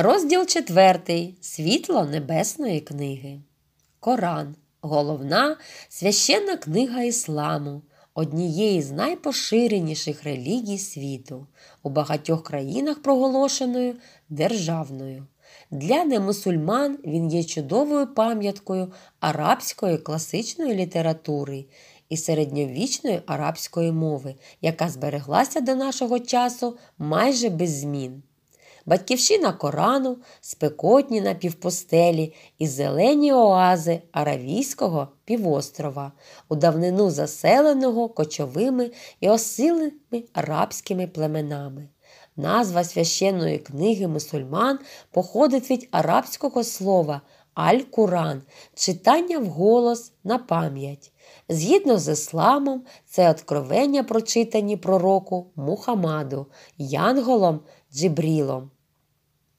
Розділ 4. Світло Небесної книги. Коран. Головна священна книга ісламу, однієї з найпоширеніших релігій світу, у багатьох країнах проголошеною державною. Для немусульман він є чудовою пам'яткою арабської класичної літератури і середньовічної арабської мови, яка збереглася до нашого часу майже без змін батьківщина Корану, спекотні на півпустелі і зелені оази Аравійського півострова, у давнину заселеного кочовими і осилими арабськими племенами. Назва священної книги мусульман походить від арабського слова Аль-Куран, читання вголос на пам'ять. Згідно з ісламом, це откровення прочитані пророку Мухаммаду, Янголом Джибрілом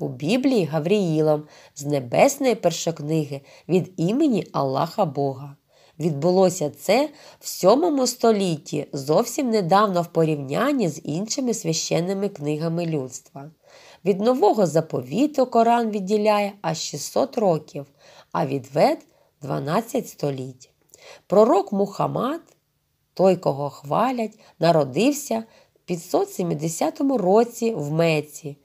у Біблії Гавріїлом з Небесної першокниги від імені Аллаха Бога. Відбулося це в VII столітті зовсім недавно в порівнянні з іншими священними книгами людства. Від нового заповіту Коран відділяє аж 600 років, а від вед 12 століть. Пророк Мухаммад, той, кого хвалять, народився в 570 році в Меці.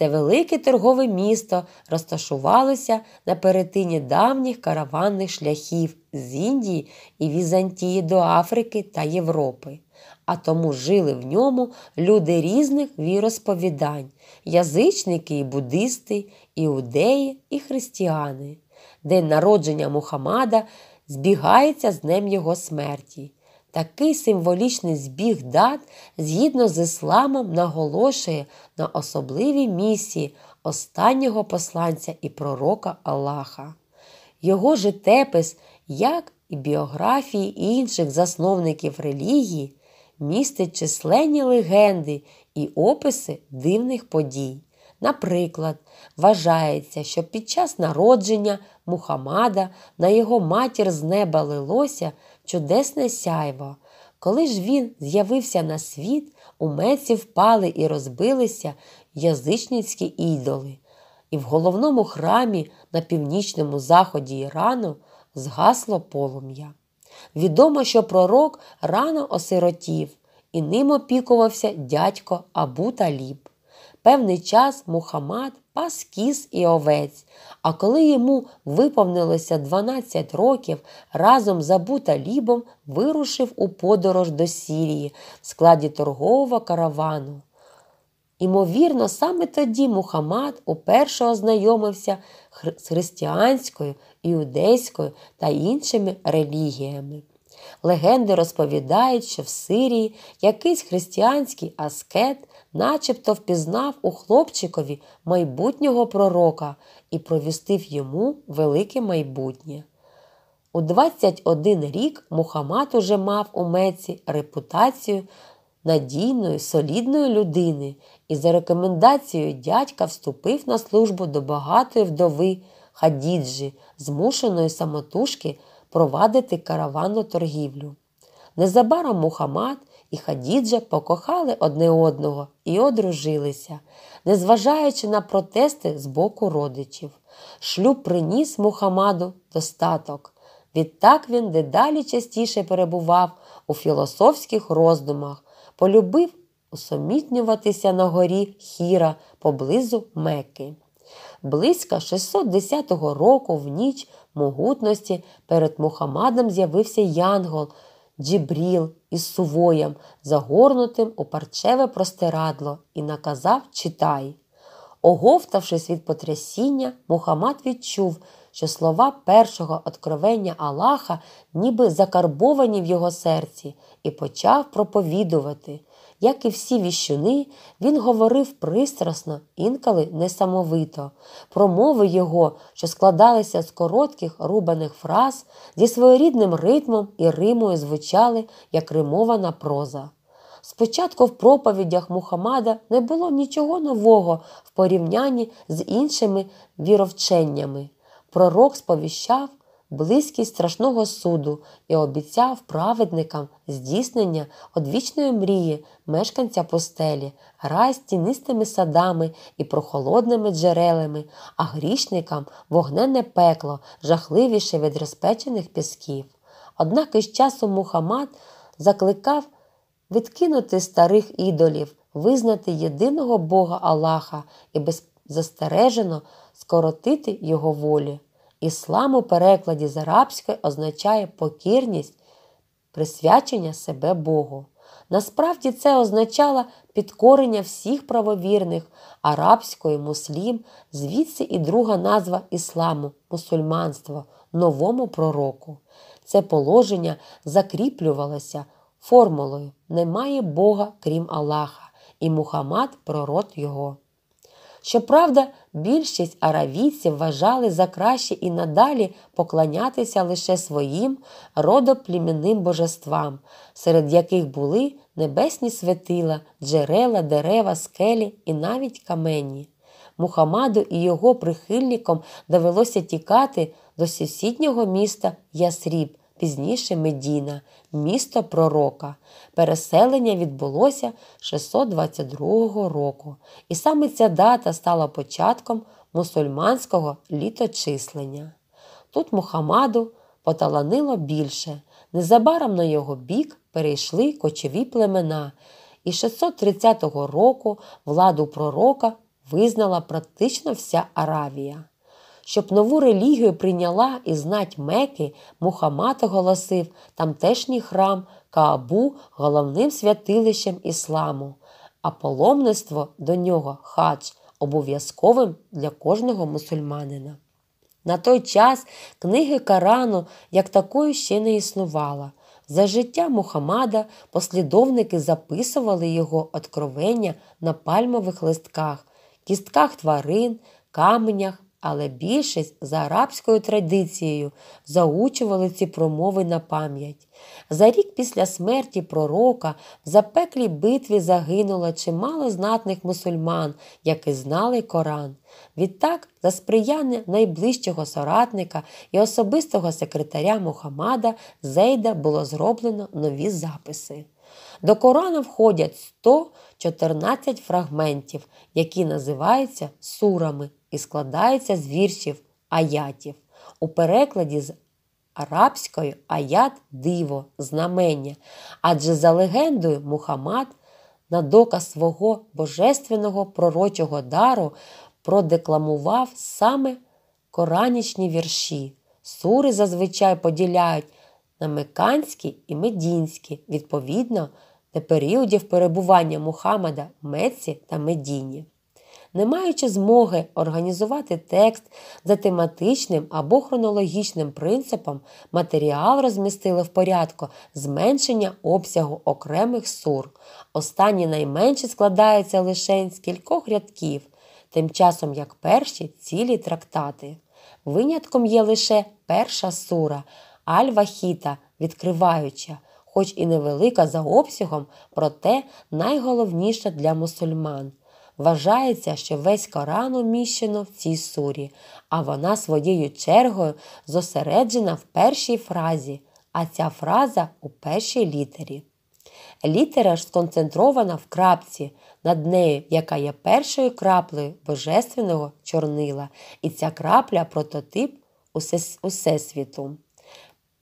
Це велике торгове місто розташувалося на перетині давніх караванних шляхів з Індії і Візантії до Африки та Європи, а тому жили в ньому люди різних віросповідань, язичники і буддисти, іудеї і християни. День народження Мухаммада збігається з днем його смерті. Такий символічний збіг дат згідно з ісламом наголошує на особливій місії останнього посланця і пророка Аллаха. Його житепис, як і біографії інших засновників релігії, містить численні легенди і описи дивних подій. Наприклад, вважається, що під час народження Мухамада на його матір з неба лилося чудесне сяйво. Коли ж він з'явився на світ, у меці впали і розбилися язичницькі ідоли, і в головному храмі на північному заході Ірану згасло полум'я. Відомо, що пророк рано осиротів, і ним опікувався дядько Абу Таліб. Певний час Мухаммад пас кіз і овець, а коли йому виповнилося 12 років, разом з Абу Талібом вирушив у подорож до Сірії в складі торгового каравану. Імовірно, саме тоді Мухаммад уперше ознайомився з християнською, іудейською та іншими релігіями. Легенди розповідають, що в Сирії якийсь християнський аскет начебто впізнав у хлопчикові майбутнього пророка і провістив йому велике майбутнє. У 21 рік Мухаммад уже мав у Меці репутацію надійної, солідної людини і за рекомендацією дядька вступив на службу до багатої вдови Хадіджі, змушеної самотужки провадити каравану торгівлю. Незабаром Мухаммад і Хадіджа покохали одне одного і одружилися, незважаючи на протести з боку родичів. Шлюб приніс Мухамаду достаток. Відтак він дедалі частіше перебував у філософських роздумах, полюбив усомітнюватися на горі хіра поблизу Мекки. Близько 610 року в ніч могутності перед Мухамадом з'явився Янгол джібріл із сувоєм, загорнутим у парчеве простирадло, і наказав читай. Оговтавшись від потрясіння, Мухаммад відчув, що слова першого откровення Аллаха ніби закарбовані в його серці, і почав проповідувати. Як і всі віщуни, він говорив пристрасно, інколи несамовито. Промови його, що складалися з коротких рубаних фраз, зі своєрідним ритмом і римою звучали як римована проза. Спочатку в проповідях Мухаммада не було нічого нового в порівнянні з іншими віровченнями. Пророк сповіщав близькість страшного суду і обіцяв праведникам здійснення одвічної мрії мешканця пустелі, рай з тінистими садами і прохолодними джерелами, а грішникам вогнене пекло, жахливіше від розпечених пісків. Однак із часом Мухаммад закликав відкинути старих ідолів, визнати єдиного Бога Аллаха і беззастережено скоротити його волі. Іслам у перекладі з арабської означає покірність, присвячення себе Богу. Насправді це означало підкорення всіх правовірних арабської муслім, звідси і друга назва ісламу, мусульманство, новому пророку. Це положення закріплювалося формулою Немає Бога, крім Аллаха, і Мухаммад пророт його. Щоправда, більшість аравійців вважали за краще і надалі поклонятися лише своїм родоплімінним божествам, серед яких були небесні святила, джерела, дерева, скелі і навіть камені. Мухаммаду і його прихильникам довелося тікати до сусіднього міста Ясріб, пізніше Медіна, місто пророка. Переселення відбулося 622 року, і саме ця дата стала початком мусульманського літочислення. Тут Мухаммаду поталанило більше, незабаром на його бік перейшли кочові племена, і 630 року владу пророка визнала практично вся Аравія щоб нову релігію прийняла і знать Меки, Мухаммад оголосив тамтешній храм Каабу головним святилищем ісламу, а паломництво до нього хадж обов'язковим для кожного мусульманина. На той час книги Карану як такої ще не існувала. За життя Мухаммада послідовники записували його откровення на пальмових листках, кістках тварин, каменях, але більшість за арабською традицією заучували ці промови на пам'ять. За рік після смерті пророка в запеклій битві загинуло чимало знатних мусульман, які знали Коран. Відтак, за сприяння найближчого соратника і особистого секретаря Мухаммада Зейда було зроблено нові записи. До Корана входять 114 фрагментів, які називаються сурами і складаються з віршів аятів. У перекладі з арабською аят диво, знамення. Адже за легендою Мухаммад на доказ свого божественного пророчого дару продекламував саме коранічні вірші. Сури зазвичай поділяють намиканські і медінські, відповідно до періодів перебування Мухаммада в Меці та Медіні. Не маючи змоги організувати текст за тематичним або хронологічним принципом, матеріал розмістили в порядку зменшення обсягу окремих сур. Останні найменші складаються лише з кількох рядків, тим часом як перші цілі трактати. Винятком є лише перша сура. Альва Хіта, відкриваюча, хоч і невелика за обсягом, проте найголовніша для мусульман. Вважається, що весь Коран уміщено в цій сурі, а вона своєю чергою зосереджена в першій фразі, а ця фраза у першій літері. Літера ж сконцентрована в крапці, над нею, яка є першою краплею божественного чорнила, і ця крапля прототип усе, усесвіту.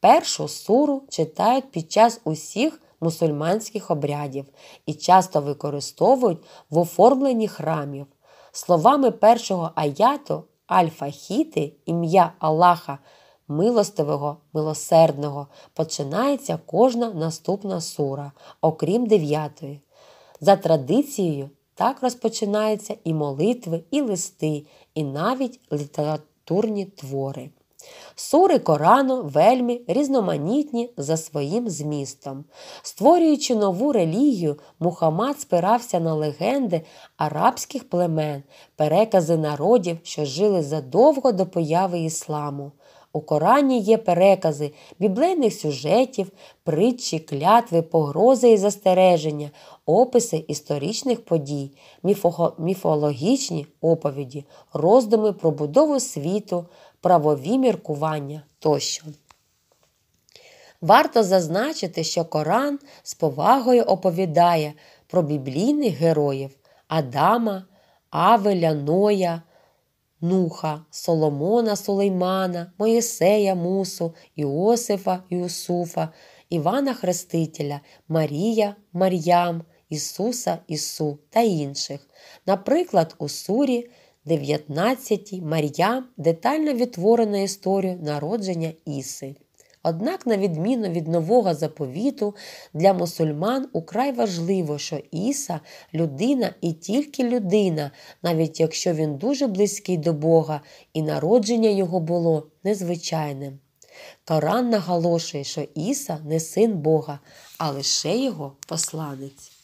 Першу суру читають під час усіх мусульманських обрядів і часто використовують в оформленні храмів. Словами першого аяту Аль-Фахіти, ім'я Аллаха, милостивого, милосердного, починається кожна наступна сура, окрім дев'ятої. За традицією, так розпочинаються і молитви, і листи, і навіть літературні твори. Сури Корану вельми різноманітні за своїм змістом. Створюючи нову релігію, Мухаммад спирався на легенди арабських племен, перекази народів, що жили задовго до появи ісламу. У Корані є перекази біблейних сюжетів, притчі, клятви, погрози і застереження, описи історичних подій, міфологічні оповіді, роздуми про будову світу, правові міркування тощо. Варто зазначити, що Коран з повагою оповідає про біблійних героїв Адама, Авеля, Ноя, Нуха, Соломона, Сулеймана, Моїсея, Мусу, Іосифа, Юсуфа, Івана Хрестителя, Марія, Мар'ям, Ісуса, Ісу та інших. Наприклад, у Сурі 19 Мар'я детально відтворена історію народження Іси. Однак, на відміну від нового заповіту, для мусульман украй важливо, що Іса людина і тільки людина, навіть якщо він дуже близький до Бога, і народження його було незвичайним. Коран наголошує, що Іса не син Бога, а лише його посланець.